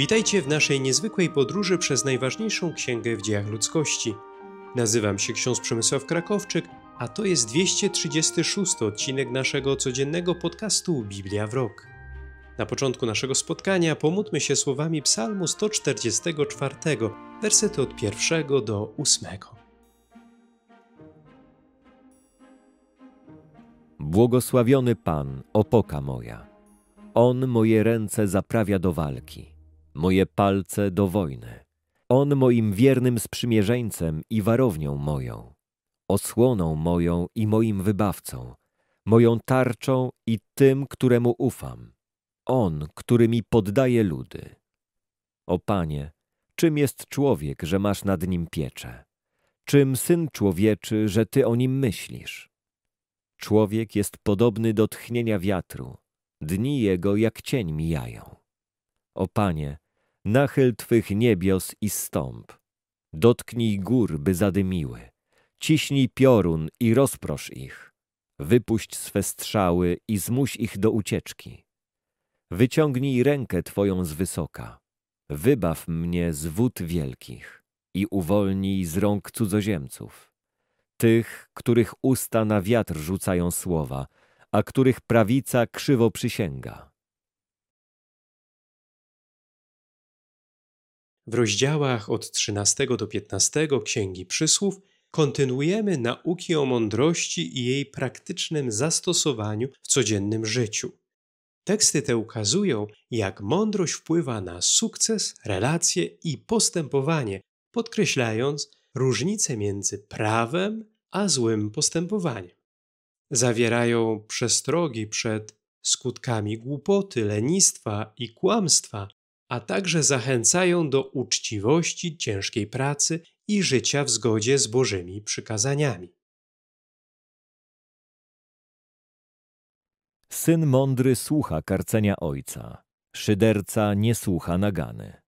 Witajcie w naszej niezwykłej podróży przez najważniejszą księgę w dziejach ludzkości. Nazywam się ksiądz Przemysław Krakowczyk, a to jest 236 odcinek naszego codziennego podcastu Biblia w Rok. Na początku naszego spotkania pomódlmy się słowami Psalmu 144, wersety od pierwszego do ósmego. Błogosławiony Pan, opoka moja. On moje ręce zaprawia do walki moje palce do wojny. On moim wiernym sprzymierzeńcem i warownią moją, osłoną moją i moim wybawcą, moją tarczą i tym, któremu ufam. On, który mi poddaje ludy. O Panie, czym jest człowiek, że masz nad nim pieczę? Czym syn człowieczy, że ty o nim myślisz? Człowiek jest podobny do tchnienia wiatru, dni jego jak cień mijają. O Panie, nachyl Twych niebios i stąp. Dotknij gór, by zadymiły. Ciśnij piorun i rozprosz ich. Wypuść swe strzały i zmuś ich do ucieczki. Wyciągnij rękę Twoją z wysoka. Wybaw mnie z wód wielkich i uwolnij z rąk cudzoziemców. Tych, których usta na wiatr rzucają słowa, a których prawica krzywo przysięga. W rozdziałach od 13 do 15 Księgi Przysłów kontynuujemy nauki o mądrości i jej praktycznym zastosowaniu w codziennym życiu. Teksty te ukazują, jak mądrość wpływa na sukces, relacje i postępowanie, podkreślając różnice między prawem a złym postępowaniem. Zawierają przestrogi przed skutkami głupoty, lenistwa i kłamstwa a także zachęcają do uczciwości, ciężkiej pracy i życia w zgodzie z Bożymi przykazaniami. Syn mądry słucha karcenia ojca, szyderca nie słucha nagany.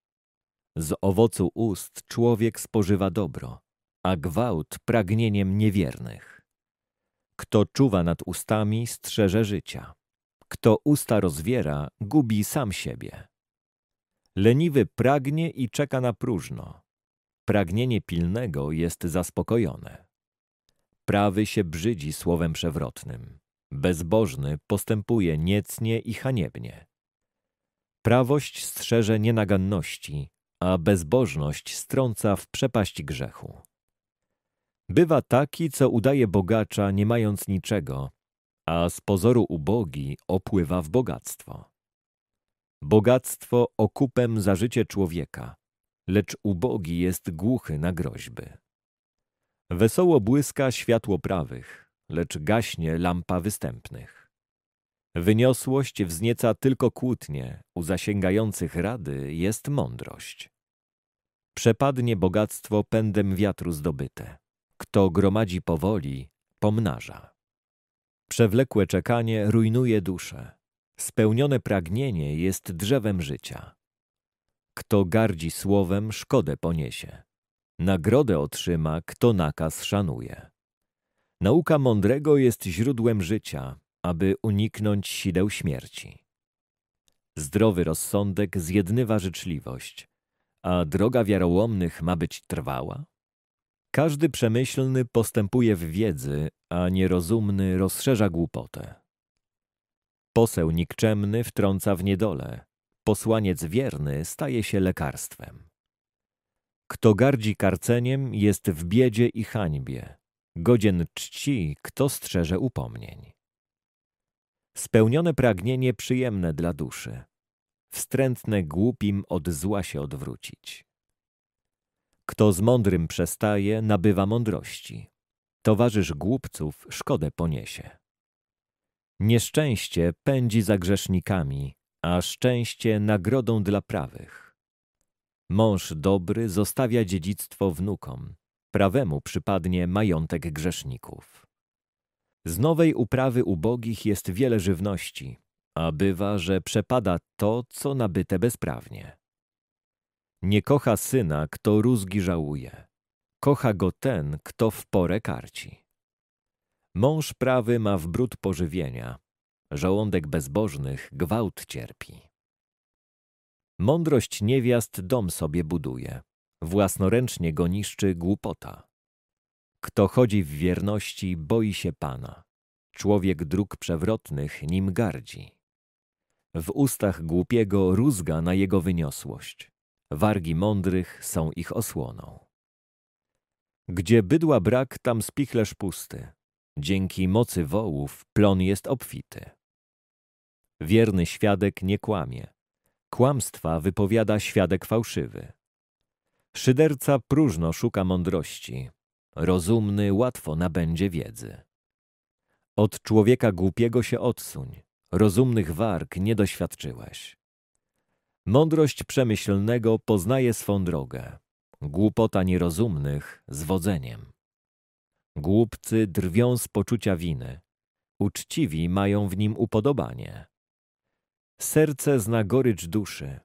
Z owocu ust człowiek spożywa dobro, a gwałt pragnieniem niewiernych. Kto czuwa nad ustami, strzeże życia. Kto usta rozwiera, gubi sam siebie. Leniwy pragnie i czeka na próżno. Pragnienie pilnego jest zaspokojone. Prawy się brzydzi słowem przewrotnym. Bezbożny postępuje niecnie i haniebnie. Prawość strzeże nienaganności, a bezbożność strąca w przepaść grzechu. Bywa taki, co udaje bogacza, nie mając niczego, a z pozoru ubogi opływa w bogactwo. Bogactwo okupem za życie człowieka, lecz ubogi jest głuchy na groźby. Wesoło błyska światło prawych, lecz gaśnie lampa występnych. Wyniosłość wznieca tylko kłótnie, u zasięgających rady jest mądrość. Przepadnie bogactwo pędem wiatru zdobyte. Kto gromadzi powoli, pomnaża. Przewlekłe czekanie rujnuje duszę Spełnione pragnienie jest drzewem życia. Kto gardzi słowem, szkodę poniesie. Nagrodę otrzyma, kto nakaz szanuje. Nauka mądrego jest źródłem życia, aby uniknąć sideł śmierci. Zdrowy rozsądek zjednywa życzliwość, a droga wiarołomnych ma być trwała. Każdy przemyślny postępuje w wiedzy, a nierozumny rozszerza głupotę. Poseł nikczemny wtrąca w niedolę, posłaniec wierny staje się lekarstwem. Kto gardzi karceniem, jest w biedzie i hańbie. Godzien czci, kto strzeże upomnień. Spełnione pragnienie przyjemne dla duszy. Wstrętne głupim od zła się odwrócić. Kto z mądrym przestaje, nabywa mądrości. Towarzysz głupców szkodę poniesie. Nieszczęście pędzi za grzesznikami, a szczęście nagrodą dla prawych. Mąż dobry zostawia dziedzictwo wnukom, prawemu przypadnie majątek grzeszników. Z nowej uprawy ubogich jest wiele żywności, a bywa, że przepada to, co nabyte bezprawnie. Nie kocha syna, kto rózgi żałuje. Kocha go ten, kto w porę karci. Mąż prawy ma w bród pożywienia, żołądek bezbożnych gwałt cierpi. Mądrość niewiast dom sobie buduje, własnoręcznie go niszczy głupota. Kto chodzi w wierności, boi się Pana. Człowiek dróg przewrotnych nim gardzi. W ustach głupiego rózga na jego wyniosłość. Wargi mądrych są ich osłoną. Gdzie bydła brak, tam spichlerz pusty. Dzięki mocy wołów plon jest obfity. Wierny świadek nie kłamie. Kłamstwa wypowiada świadek fałszywy. Szyderca próżno szuka mądrości. Rozumny łatwo nabędzie wiedzy. Od człowieka głupiego się odsuń. Rozumnych warg nie doświadczyłeś. Mądrość przemyślnego poznaje swą drogę. Głupota nierozumnych zwodzeniem. Głupcy drwią z poczucia winy. Uczciwi mają w nim upodobanie. Serce zna gorycz duszy.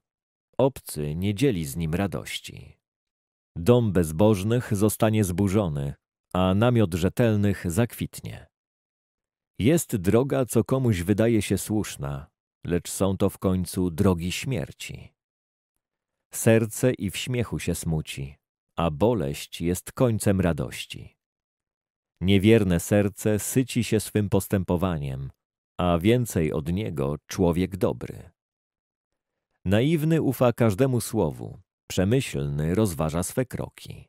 Obcy nie dzieli z nim radości. Dom bezbożnych zostanie zburzony, a namiot rzetelnych zakwitnie. Jest droga, co komuś wydaje się słuszna, lecz są to w końcu drogi śmierci. Serce i w śmiechu się smuci, a boleść jest końcem radości. Niewierne serce syci się swym postępowaniem, a więcej od niego człowiek dobry. Naiwny ufa każdemu słowu, przemyślny rozważa swe kroki.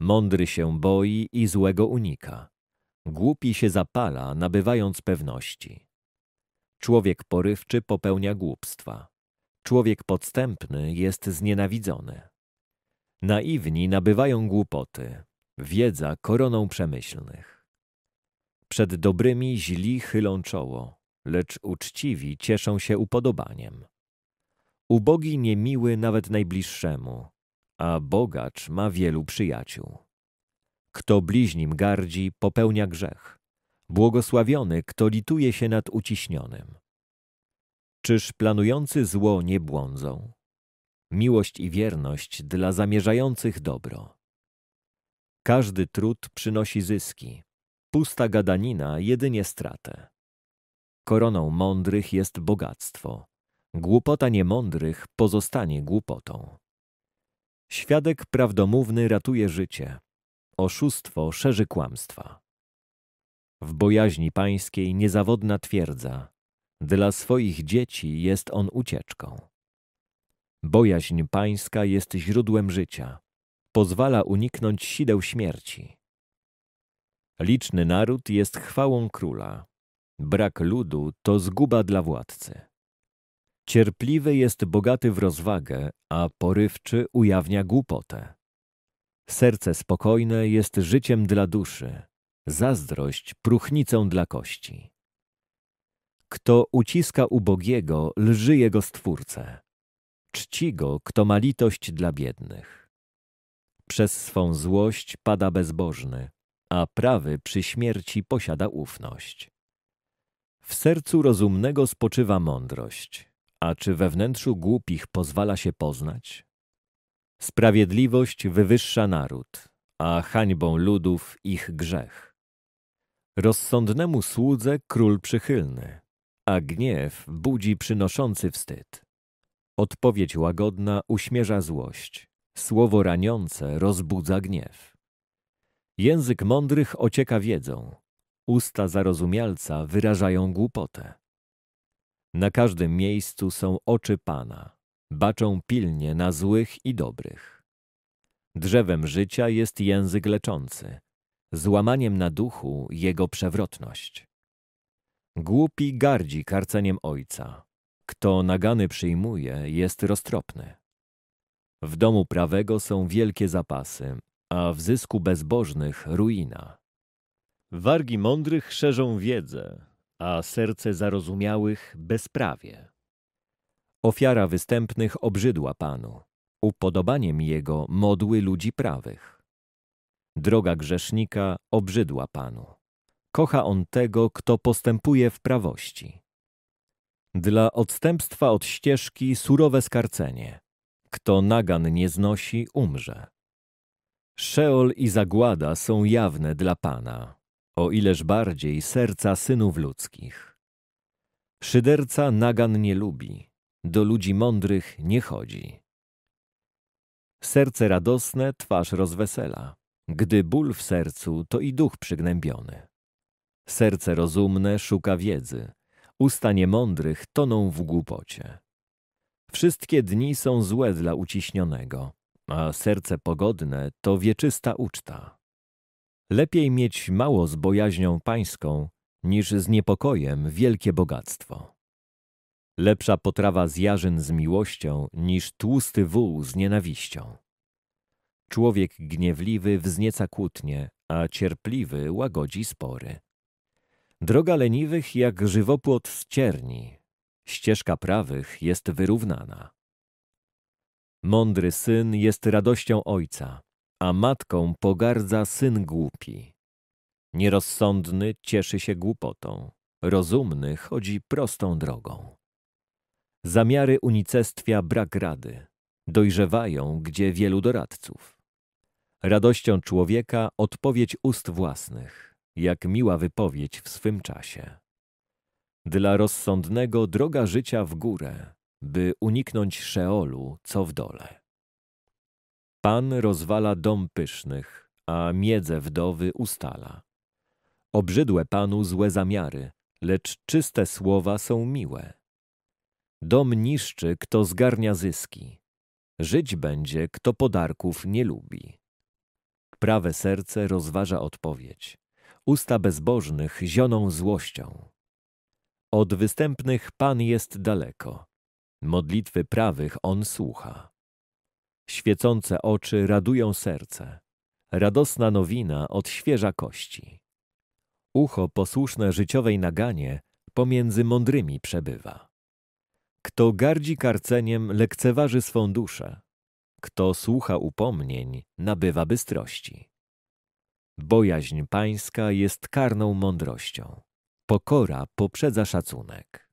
Mądry się boi i złego unika. Głupi się zapala, nabywając pewności. Człowiek porywczy popełnia głupstwa. Człowiek podstępny jest znienawidzony. Naiwni nabywają głupoty, wiedza koroną przemyślnych. Przed dobrymi źli chylą czoło, lecz uczciwi cieszą się upodobaniem. Ubogi niemiły nawet najbliższemu, a bogacz ma wielu przyjaciół. Kto bliźnim gardzi, popełnia grzech. Błogosławiony, kto lituje się nad uciśnionym. Czyż planujący zło nie błądzą? Miłość i wierność dla zamierzających dobro. Każdy trud przynosi zyski, pusta gadanina jedynie stratę. Koroną mądrych jest bogactwo, głupota niemądrych pozostanie głupotą. Świadek prawdomówny ratuje życie, oszustwo szerzy kłamstwa. W bojaźni pańskiej niezawodna twierdza, dla swoich dzieci jest on ucieczką. Bojaźń pańska jest źródłem życia, pozwala uniknąć sideł śmierci. Liczny naród jest chwałą króla. Brak ludu to zguba dla władcy. Cierpliwy jest bogaty w rozwagę, a porywczy ujawnia głupotę. Serce spokojne jest życiem dla duszy, zazdrość próchnicą dla kości. Kto uciska ubogiego, lży jego stwórcę. Czci go, kto ma litość dla biednych. Przez swą złość pada bezbożny, a prawy przy śmierci posiada ufność. W sercu rozumnego spoczywa mądrość, a czy we wnętrzu głupich pozwala się poznać? Sprawiedliwość wywyższa naród, a hańbą ludów ich grzech. Rozsądnemu słudze król przychylny, a gniew budzi przynoszący wstyd. Odpowiedź łagodna uśmierza złość, Słowo raniące rozbudza gniew. Język mądrych ocieka wiedzą, usta zarozumialca wyrażają głupotę. Na każdym miejscu są oczy Pana, baczą pilnie na złych i dobrych. Drzewem życia jest język leczący, złamaniem na duchu jego przewrotność. Głupi gardzi karceniem ojca, kto nagany przyjmuje jest roztropny. W domu prawego są wielkie zapasy, a w zysku bezbożnych ruina. Wargi mądrych szerzą wiedzę, a serce zarozumiałych bezprawie. Ofiara występnych obrzydła Panu, upodobaniem Jego modły ludzi prawych. Droga grzesznika obrzydła Panu. Kocha On tego, kto postępuje w prawości. Dla odstępstwa od ścieżki surowe skarcenie, kto nagan nie znosi, umrze. Szeol i zagłada są jawne dla Pana, o ileż bardziej serca synów ludzkich. Szyderca nagan nie lubi, do ludzi mądrych nie chodzi. Serce radosne twarz rozwesela, gdy ból w sercu to i duch przygnębiony. Serce rozumne szuka wiedzy, usta niemądrych toną w głupocie. Wszystkie dni są złe dla uciśnionego, a serce pogodne to wieczysta uczta. Lepiej mieć mało z bojaźnią pańską, niż z niepokojem wielkie bogactwo. Lepsza potrawa z jarzyn z miłością, niż tłusty wół z nienawiścią. Człowiek gniewliwy wznieca kłótnie, a cierpliwy łagodzi spory. Droga leniwych jak żywopłot z cierni, ścieżka prawych jest wyrównana. Mądry syn jest radością ojca, a matką pogardza syn głupi. Nierozsądny cieszy się głupotą, rozumny chodzi prostą drogą. Zamiary unicestwia brak rady, dojrzewają gdzie wielu doradców. Radością człowieka odpowiedź ust własnych, jak miła wypowiedź w swym czasie. Dla rozsądnego droga życia w górę, by uniknąć Szeolu, co w dole. Pan rozwala dom pysznych, a miedzę wdowy ustala. Obrzydłe Panu złe zamiary, lecz czyste słowa są miłe. Dom niszczy, kto zgarnia zyski. Żyć będzie, kto podarków nie lubi. Prawe serce rozważa odpowiedź. Usta bezbożnych zioną złością. Od występnych Pan jest daleko. Modlitwy prawych On słucha. Świecące oczy radują serce. Radosna nowina odświeża kości. Ucho posłuszne życiowej naganie pomiędzy mądrymi przebywa. Kto gardzi karceniem, lekceważy swą duszę. Kto słucha upomnień, nabywa bystrości. Bojaźń pańska jest karną mądrością. Pokora poprzedza szacunek.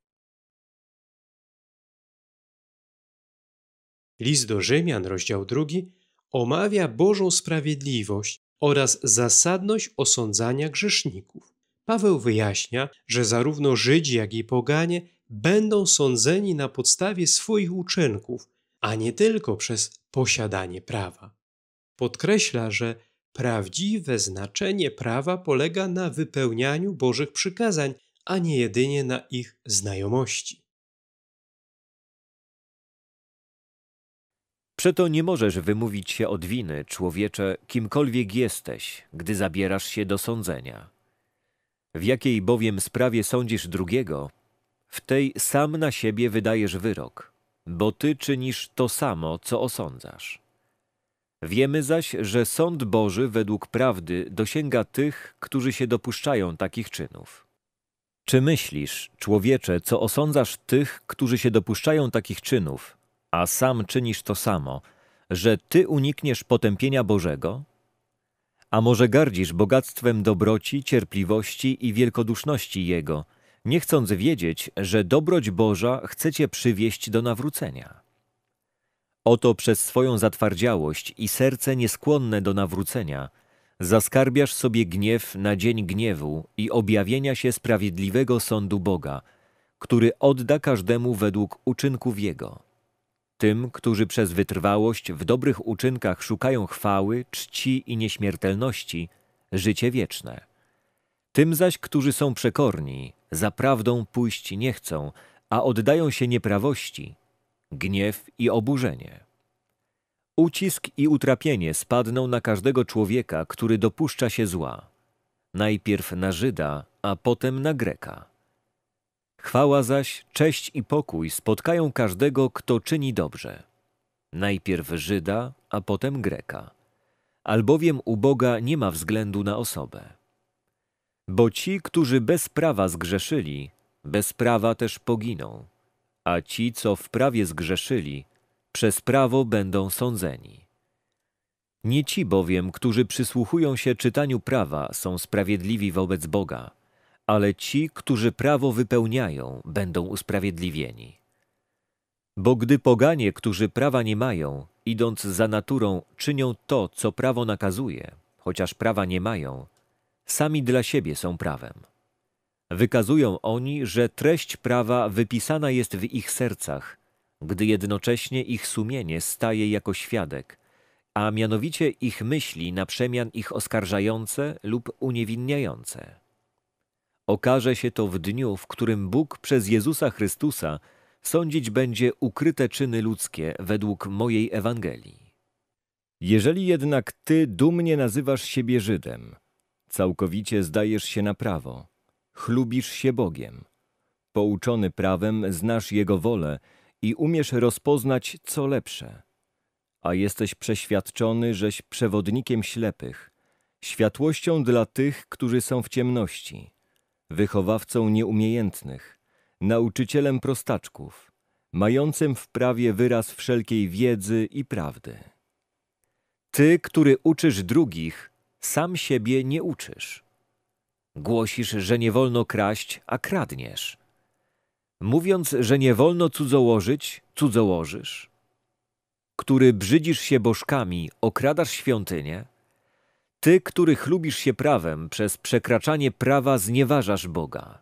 List do Rzymian, rozdział drugi, omawia Bożą sprawiedliwość oraz zasadność osądzania grzeszników. Paweł wyjaśnia, że zarówno Żydzi, jak i poganie będą sądzeni na podstawie swoich uczynków, a nie tylko przez posiadanie prawa. Podkreśla, że Prawdziwe znaczenie prawa polega na wypełnianiu Bożych przykazań, a nie jedynie na ich znajomości. Przeto nie możesz wymówić się od winy, człowiecze, kimkolwiek jesteś, gdy zabierasz się do sądzenia. W jakiej bowiem sprawie sądzisz drugiego, w tej sam na siebie wydajesz wyrok, bo ty czynisz to samo, co osądzasz. Wiemy zaś, że sąd Boży według prawdy dosięga tych, którzy się dopuszczają takich czynów. Czy myślisz, człowiecze, co osądzasz tych, którzy się dopuszczają takich czynów, a sam czynisz to samo, że ty unikniesz potępienia Bożego? A może gardzisz bogactwem dobroci, cierpliwości i wielkoduszności Jego, nie chcąc wiedzieć, że dobroć Boża chcecie przywieść do nawrócenia? Oto przez swoją zatwardziałość i serce nieskłonne do nawrócenia zaskarbiasz sobie gniew na dzień gniewu i objawienia się sprawiedliwego sądu Boga, który odda każdemu według uczynków jego. Tym, którzy przez wytrwałość w dobrych uczynkach szukają chwały, czci i nieśmiertelności, życie wieczne. Tym zaś, którzy są przekorni, za prawdą pójść nie chcą, a oddają się nieprawości – gniew i oburzenie. Ucisk i utrapienie spadną na każdego człowieka, który dopuszcza się zła. Najpierw na Żyda, a potem na Greka. Chwała zaś, cześć i pokój spotkają każdego, kto czyni dobrze. Najpierw Żyda, a potem Greka. Albowiem u Boga nie ma względu na osobę. Bo ci, którzy bez prawa zgrzeszyli, bez prawa też poginą a ci, co w prawie zgrzeszyli, przez prawo będą sądzeni. Nie ci bowiem, którzy przysłuchują się czytaniu prawa, są sprawiedliwi wobec Boga, ale ci, którzy prawo wypełniają, będą usprawiedliwieni. Bo gdy poganie, którzy prawa nie mają, idąc za naturą, czynią to, co prawo nakazuje, chociaż prawa nie mają, sami dla siebie są prawem. Wykazują oni, że treść prawa wypisana jest w ich sercach, gdy jednocześnie ich sumienie staje jako świadek, a mianowicie ich myśli na przemian ich oskarżające lub uniewinniające. Okaże się to w dniu, w którym Bóg przez Jezusa Chrystusa sądzić będzie ukryte czyny ludzkie według mojej Ewangelii. Jeżeli jednak ty dumnie nazywasz siebie Żydem, całkowicie zdajesz się na prawo, chlubisz się Bogiem. Pouczony prawem znasz Jego wolę i umiesz rozpoznać, co lepsze. A jesteś przeświadczony, żeś przewodnikiem ślepych, światłością dla tych, którzy są w ciemności, wychowawcą nieumiejętnych, nauczycielem prostaczków, mającym w prawie wyraz wszelkiej wiedzy i prawdy. Ty, który uczysz drugich, sam siebie nie uczysz. Głosisz, że nie wolno kraść, a kradniesz. Mówiąc, że nie wolno cudzołożyć, cudzołożysz. Który brzydzisz się bożkami, okradasz świątynię. Ty, który chlubisz się prawem, przez przekraczanie prawa znieważasz Boga.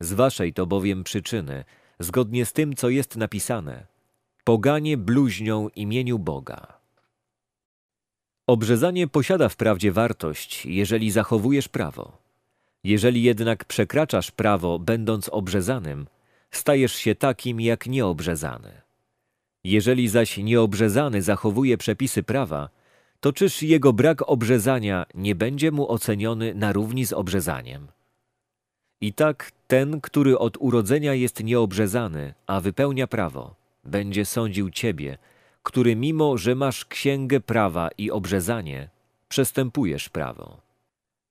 Z waszej to bowiem przyczyny, zgodnie z tym, co jest napisane, poganie bluźnią imieniu Boga. Obrzezanie posiada wprawdzie wartość, jeżeli zachowujesz prawo jeżeli jednak przekraczasz prawo, będąc obrzezanym, stajesz się takim jak nieobrzezany. Jeżeli zaś nieobrzezany zachowuje przepisy prawa, to czyż jego brak obrzezania nie będzie mu oceniony na równi z obrzezaniem? I tak ten, który od urodzenia jest nieobrzezany, a wypełnia prawo, będzie sądził ciebie, który mimo, że masz księgę prawa i obrzezanie, przestępujesz prawo.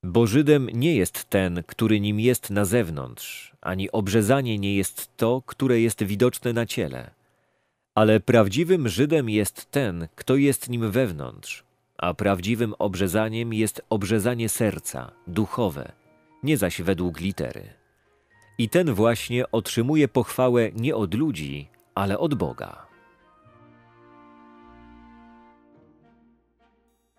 Bo Żydem nie jest ten, który nim jest na zewnątrz, ani obrzezanie nie jest to, które jest widoczne na ciele. Ale prawdziwym Żydem jest ten, kto jest nim wewnątrz, a prawdziwym obrzezaniem jest obrzezanie serca, duchowe, nie zaś według litery. I ten właśnie otrzymuje pochwałę nie od ludzi, ale od Boga.